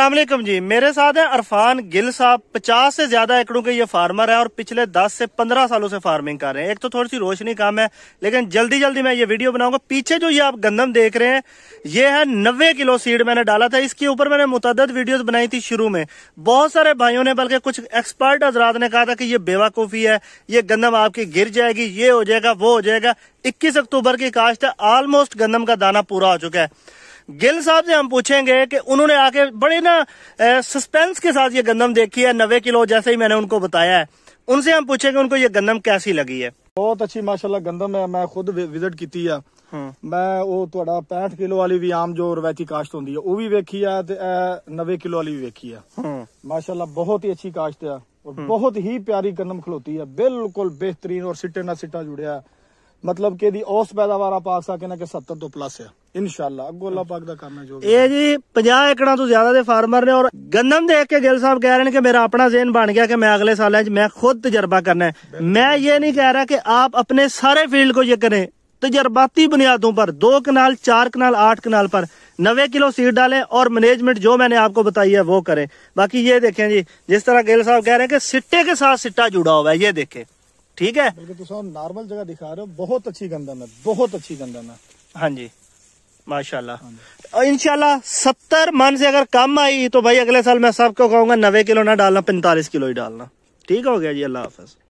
असलम जी मेरे साथ है अरफान गिल साहब पचास से ज्यादा एकड़ों के ये फार्मर है और पिछले दस से पंद्रह सालों से फार्मिंग कर रहे हैं एक तो थोड़ी सी रोशनी काम है लेकिन जल्दी जल्दी मैं ये वीडियो बनाऊंगा पीछे जो ये आप गंदम देख रहे हैं ये है नब्बे किलो सीड मैंने डाला था इसके ऊपर मैंने मुतद वीडियोज बनाई थी शुरू में बहुत सारे भाइयों ने बल्कि कुछ एक्सपर्ट हजरात ने कहा था कि ये बेवाकूफी है ये गंदम आपकी गिर जाएगी ये हो जाएगा वो हो जाएगा इक्कीस अक्टूबर की काश्त है ऑलमोस्ट गंदम का दाना पूरा हो चुका है गिल साहब से हम पूछेंगे कि उन्होंने आके बड़े ना सस्पेंस के साथ ये गंदम देखी है नबे किलो जैसे ही मैंने उनको बताया है उनसे हम पूछेंगे उनको ये गंदम कैसी लगी है बहुत अच्छी माशाला गंदम है मैं खुद विजिट की हम्म। मैं वो थोड़ा पैंठ किलो वाली भी आम जो रवायती काश्त होंगी वह भी वेखी है नवे किलो वाली भी वेखी है हम्म। माशाला बहुत ही अच्छी काश्त है और हम्म। बहुत ही प्यारी गंदम खलोती है बिलकुल बेहतरीन और सिटे न सिटा जुड़िया मतलब के दी औस पैदावार पा सके ना कि सत्तर तो प्लस है तो तजर्बाती बुनियादों पर दो कनाल चार कनाल आठ कनाल पर नवे किलो सीड डाले और मैनेजमेंट जो मैंने आपको बताई है वो करे बाकी ये देखे जी जिस तरह गेल साहब कह रहे हैं कि सिट्टे के साथ सिट्टा जुड़ा हुआ है ये देखे ठीक है नॉर्मल जगह दिखा रहे हो बहुत अच्छी गंदन है बहुत अच्छी गंदन है हाँ जी माशाल्लाह हाँ इनशाला सत्तर मन से अगर कम आई तो भाई अगले साल मैं सबको कहूंगा नवे किलो ना डालना पैंतालीस किलो ही डालना ठीक हो गया जी अल्लाह हाफिज